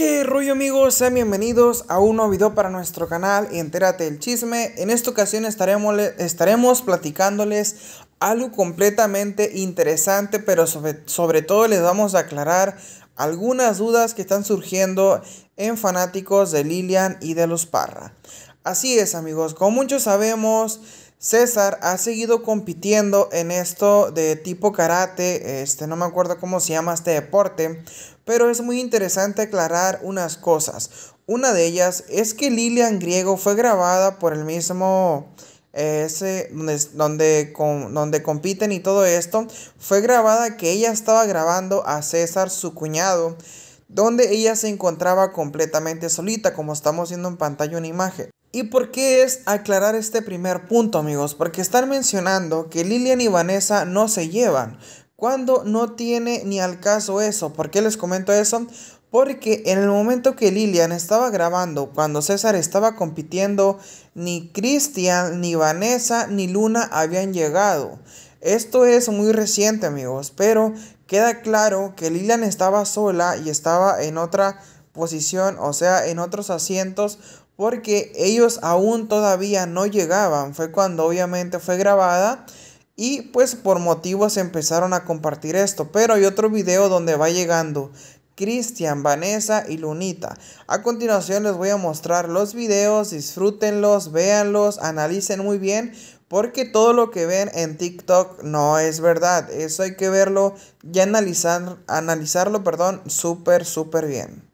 ¿Qué rollo amigos? Sean bienvenidos a un nuevo video para nuestro canal y entérate el chisme. En esta ocasión estaremos, estaremos platicándoles algo completamente interesante, pero sobre, sobre todo les vamos a aclarar algunas dudas que están surgiendo en fanáticos de Lilian y de los Parra. Así es amigos, como muchos sabemos, César ha seguido compitiendo en esto de tipo karate, este no me acuerdo cómo se llama este deporte, pero es muy interesante aclarar unas cosas. Una de ellas es que Lilian Griego fue grabada por el mismo ese donde, donde compiten y todo esto, fue grabada que ella estaba grabando a César su cuñado donde ella se encontraba completamente solita, como estamos viendo en pantalla una imagen. ¿Y por qué es aclarar este primer punto, amigos? Porque están mencionando que Lilian y Vanessa no se llevan. Cuando no tiene ni al caso eso. ¿Por qué les comento eso? Porque en el momento que Lilian estaba grabando, cuando César estaba compitiendo, ni Cristian, ni Vanessa, ni Luna habían llegado. Esto es muy reciente, amigos, pero queda claro que Lilian estaba sola y estaba en otra posición, o sea, en otros asientos, porque ellos aún todavía no llegaban. Fue cuando obviamente fue grabada y pues por motivos empezaron a compartir esto. Pero hay otro video donde va llegando Cristian, Vanessa y Lunita. A continuación les voy a mostrar los videos, disfrútenlos, véanlos, analicen muy bien. Porque todo lo que ven en TikTok no es verdad. Eso hay que verlo y analizar, analizarlo, súper, súper bien.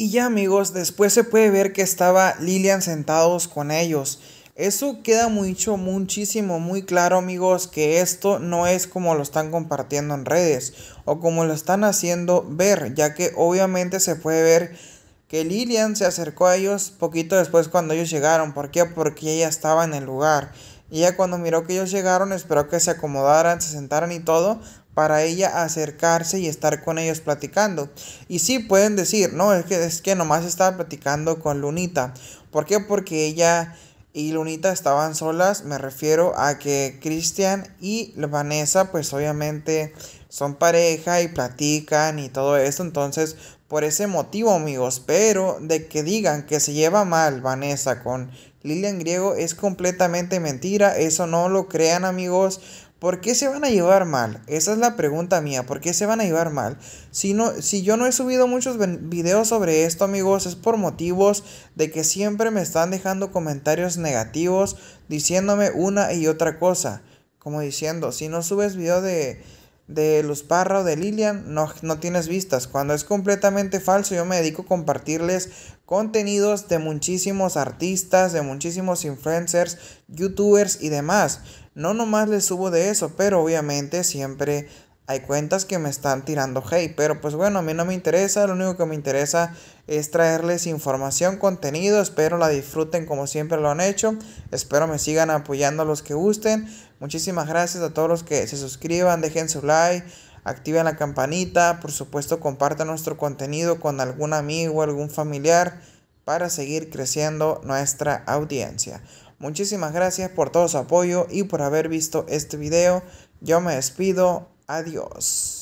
Y ya amigos, después se puede ver que estaba Lilian sentados con ellos. Eso queda mucho, muchísimo, muy claro amigos que esto no es como lo están compartiendo en redes o como lo están haciendo ver, ya que obviamente se puede ver que Lilian se acercó a ellos poquito después cuando ellos llegaron. ¿Por qué? Porque ella estaba en el lugar. Y ella cuando miró que ellos llegaron, esperó que se acomodaran, se sentaran y todo, para ella acercarse y estar con ellos platicando. Y sí pueden decir, no, es que, es que nomás estaba platicando con Lunita. ¿Por qué? Porque ella y Lunita estaban solas, me refiero a que Cristian y Vanessa pues obviamente son pareja y platican y todo esto. entonces por ese motivo, amigos. Pero de que digan que se lleva mal Vanessa con Lilian Griego es completamente mentira. Eso no lo crean, amigos. ¿Por qué se van a llevar mal? Esa es la pregunta mía. ¿Por qué se van a llevar mal? Si, no, si yo no he subido muchos videos sobre esto, amigos, es por motivos de que siempre me están dejando comentarios negativos diciéndome una y otra cosa. Como diciendo, si no subes video de, de Luz Parra o de Lilian, no, no tienes vistas. Cuando es completamente falso, yo me dedico a compartirles contenidos de muchísimos artistas, de muchísimos influencers, youtubers y demás. No nomás les subo de eso, pero obviamente siempre hay cuentas que me están tirando hate, pero pues bueno, a mí no me interesa, lo único que me interesa es traerles información, contenido, espero la disfruten como siempre lo han hecho, espero me sigan apoyando a los que gusten, muchísimas gracias a todos los que se suscriban, dejen su like, activen la campanita, por supuesto compartan nuestro contenido con algún amigo, algún familiar, para seguir creciendo nuestra audiencia. Muchísimas gracias por todo su apoyo y por haber visto este video. Yo me despido. Adiós.